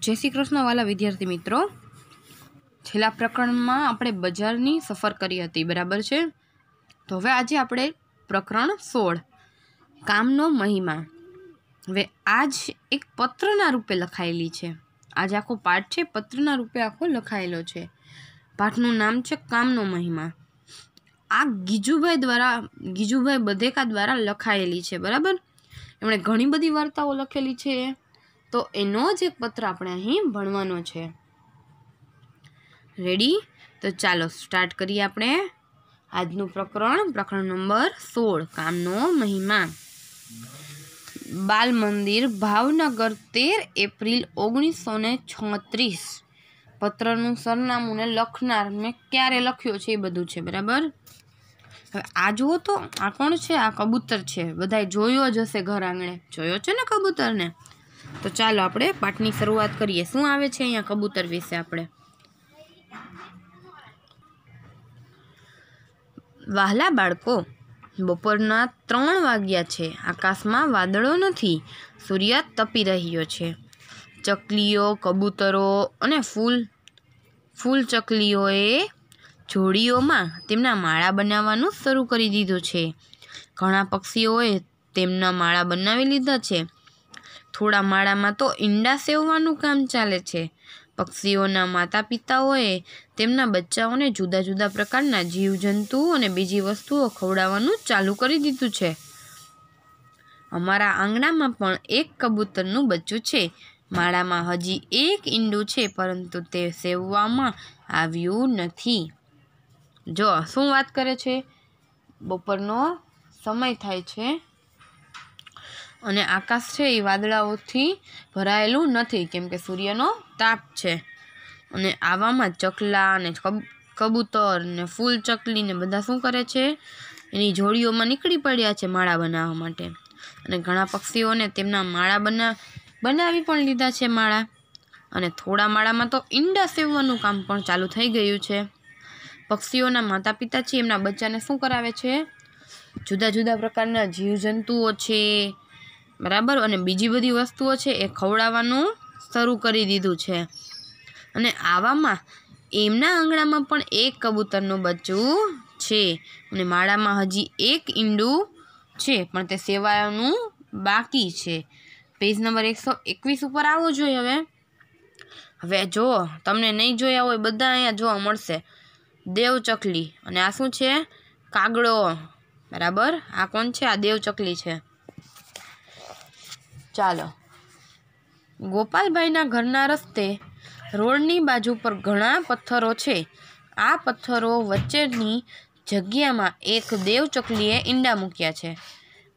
જય શ્રી કૃષ્ણ વાલા વિદ્યાર્થી મિત્રો છેલ્લા પ્રકરણમાં આપણે બજારની સફર કરી હતી બરાબર છે તો હવે આજે આપણે પ્રકરણ સોળ કામનો મહિમા હવે આજ એક પત્રના રૂપે લખાયેલી છે આજ આખો પાઠ છે પત્રના રૂપે આખો લખાયેલો છે પાઠનું નામ છે કામનો મહિમા આ ગીજુભાઈ દ્વારા ગીજુભાઈ બધેકા દ્વારા લખાયેલી છે બરાબર એમણે ઘણી બધી વાર્તાઓ લખેલી છે તો એનો જ એક પત્ર આપણે અહીં ભણવાનો છે રેડી તો ચાલો સ્ટાર્ટ કરીએ આપણે આજનું પ્રકરણ પ્રકરણ નંબર સોળ કામનો મહિમા બાલ મંદિર ભાવનગર તેર એપ્રિલ ઓગણીસો ને છત્રીસ પત્રનું સરનામું ને લખનાર મેં ક્યારે લખ્યો છે એ બધું છે બરાબર હવે આ જુઓ તો આ કોણ છે આ કબૂતર છે બધાએ જોયો જ હશે ઘર આંગણે જોયો છે ને કબૂતરને તો ચાલો આપણે પાઠની શરૂઆત કરીએ શું આવે છે અહીંયા કબૂતર વિશે આપણે વહાલા બાળકો બપોરના ત્રણ વાગ્યા છે આકાશમાં વાદળો નથી સૂર્ય તપી રહ્યો છે ચકલીઓ કબૂતરો અને ફૂલ ફૂલ ચકલીઓએ જોડીઓમાં તેમના માળા બનાવવાનું શરૂ કરી દીધું છે ઘણા પક્ષીઓએ તેમના માળા બનાવી લીધા છે થોડા માળામાં તો ઈંડા સેવવાનું કામ ચાલે છે પક્ષીઓના માતા પિતાઓએ તેમના બચ્ચાઓને જુદા જુદા પ્રકારના જીવજંતુ અને બીજી વસ્તુઓ ખવડાવવાનું ચાલુ કરી દીધું છે અમારા આંગણામાં પણ એક કબૂતરનું બચ્ચું છે માળામાં હજી એક ઈંડું છે પરંતુ તે સેવવામાં આવ્યું નથી જો શું વાત કરે છે બપોરનો સમય થાય છે અને આકાશ છે એ વાદળાઓથી ભરાયેલું નથી કેમ કે સૂર્યનો તાપ છે અને આવામાં ચકલા અને કબૂતર ને ફૂલ ચકલી ને બધા શું કરે છે એની જોડીઓમાં નીકળી પડ્યા છે માળા બનાવવા માટે અને ઘણા પક્ષીઓને તેમના માળા બના બનાવી પણ લીધા છે માળા અને થોડા માળામાં તો ઈંડા સેવવાનું કામ પણ ચાલુ થઈ ગયું છે પક્ષીઓના માતા પિતા છે એમના બચ્ચાને શું કરાવે છે જુદા જુદા પ્રકારના જીવજંતુઓ છે બરાબર અને બીજી બધી વસ્તુઓ છે એ ખવડાવવાનું શરૂ કરી દીધું છે અને આવામાં એમના આંગણામાં પણ એક કબૂતરનું બચ્ચું છે અને માળામાં હજી એક ઈંડું છે પણ તે સેવાનું બાકી છે પેજ નંબર એકસો એકવીસ ઉપર આવવો જોઈએ હવે હવે જો તમને નહીં જોયા હોય બધા અહીંયા જોવા મળશે દેવચકલી અને આ શું છે કાગડો બરાબર આ કોણ છે આ દેવચકલી છે ચાલો ગોપાલભાઈના ઘરના રસ્તે રોડની બાજુ પર ઘણા પથ્થરો છે આ પથ્થરો વચ્ચેની જગ્યામાં એક દેવચકલીએ ઈંડા મૂક્યા છે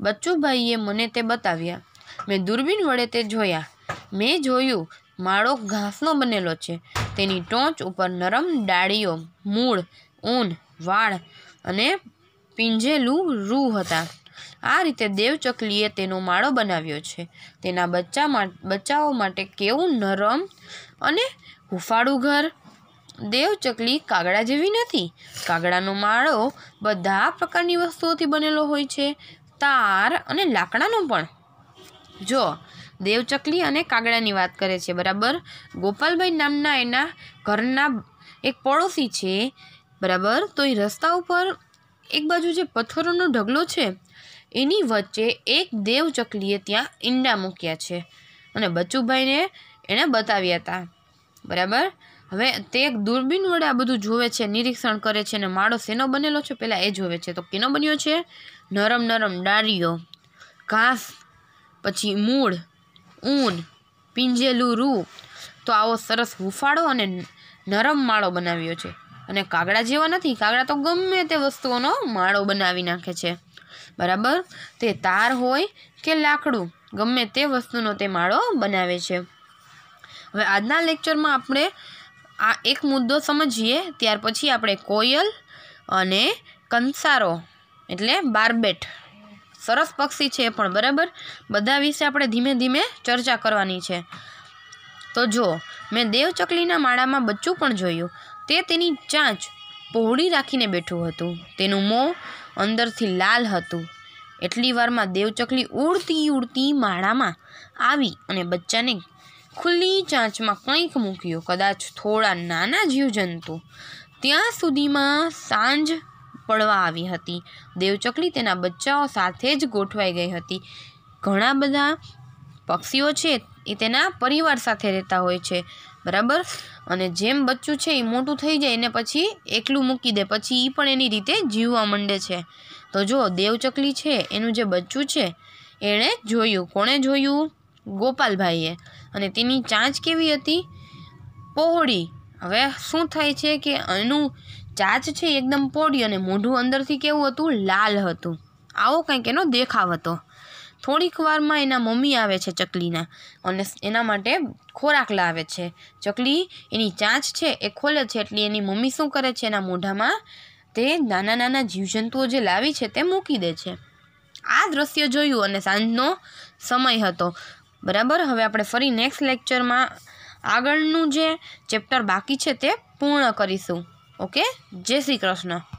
બચ્ચુભાઈએ મને તે બતાવ્યા મેં દૂરબીન વડે તે જોયા મેં જોયું માળો ઘાસનો બનેલો છે તેની ટોચ ઉપર નરમ ડાળીઓ મૂળ ઊન વાળ અને પીંજેલું રૂ હતા આ રીતે દેવચકલીએ તેનો માળો બનાવ્યો છે તેના બચ્ચા બચ્ચાઓ માટે કેવું નરમ અને હુફાળું ઘર દેવચકલી કાગડા જેવી નથી કાગડાનો માળો બધા પ્રકારની વસ્તુઓથી બનેલો હોય છે તાર અને લાકડાનો પણ જો દેવચકલી અને કાગડાની વાત કરે છે બરાબર ગોપાલભાઈ નામના એના ઘરના એક પડોશી છે બરાબર તો એ રસ્તા ઉપર એક બાજુ જે પથ્થરોનો ઢગલો છે એની વચ્ચે એક દેવચકલીએ ત્યાં ઈંડા મૂક્યા છે અને બચુભાઈને એણે બતાવ્યા હતા બરાબર હવે તે એક દૂરબીન વડે આ બધું જોવે છે નિરીક્ષણ કરે છે અને માળો શેનો બનેલો છે પહેલાં એ જોવે છે તો કેનો બન્યો છે નરમ નરમ ડાળીઓ ઘાસ પછી મૂળ ઊન પીંજેલું રૂ તો આવો સરસ હુફાળો અને નરમ માળો બનાવ્યો છે અને કાગડા જેવા નથી કાગડા તો ગમે તે વસ્તુઓનો માળો બનાવી નાખે છે બરાબર તે તાર હોય કે લાકડું ગમે તે વસ્તુનો તે માળો બનાવે છે હવે આજના લેક્ચરમાં આપણે આ એક મુદ્દો સમજીએ ત્યાર પછી આપણે કોયલ અને કંસારો એટલે બારબેટ સરસ પક્ષી છે પણ બરાબર બધા વિશે આપણે ધીમે ધીમે ચર્ચા કરવાની છે તો જો મેં દેવચકલીના માળામાં બચ્ચું પણ જોયું તે તેની ચાંચ પહોળી રાખીને બેઠું હતું તેનું મોં અંદરથી લાલ હતું એટલી વારમાં દેવચકલી ઉડતી ઉડતી માળામાં આવી અને બચ્ચાને ખુલ્લી ચાંચમાં કંઈક મૂક્યો કદાચ થોડા નાના જીવજંતુ ત્યાં સુધીમાં સાંજ પડવા આવી હતી દેવચકલી તેના બચ્ચાઓ સાથે જ ગોઠવાઈ ગઈ હતી ઘણા બધા પક્ષીઓ છે એ તેના પરિવાર સાથે રહેતા હોય છે બરાબર અને જેમ બચ્ચું છે એ મોટું થઈ જાય એને પછી એકલું મૂકી દે પછી એ પણ એની રીતે જીવવા માંડે છે તો જો દેવચકલી છે એનું જે બચ્ચું છે એણે જોયું કોણે જોયું ગોપાલભાઈએ અને તેની ચાંચ કેવી હતી પહોળી હવે શું થાય છે કે એનું ચાંચ છે એકદમ પહોળી અને મોઢું અંદરથી કેવું હતું લાલ હતું આવો કંઈક એનો દેખાવ હતો થોડીક વારમાં એના મમ્મી આવે છે ચકલીના અને એના માટે ખોરાક લાવે છે ચકલી એની ચાંચ છે એ ખોલે છે એટલે એની મમ્મી શું કરે છે એના મોઢામાં તે નાના નાના જીવજંતુઓ જે લાવી છે તે મૂકી દે છે આ દ્રશ્ય જોયું અને સાંજનો સમય હતો બરાબર હવે આપણે ફરી નેક્સ્ટ લેક્ચરમાં આગળનું જે ચેપ્ટર બાકી છે તે પૂર્ણ કરીશું ઓકે જય શ્રી કૃષ્ણ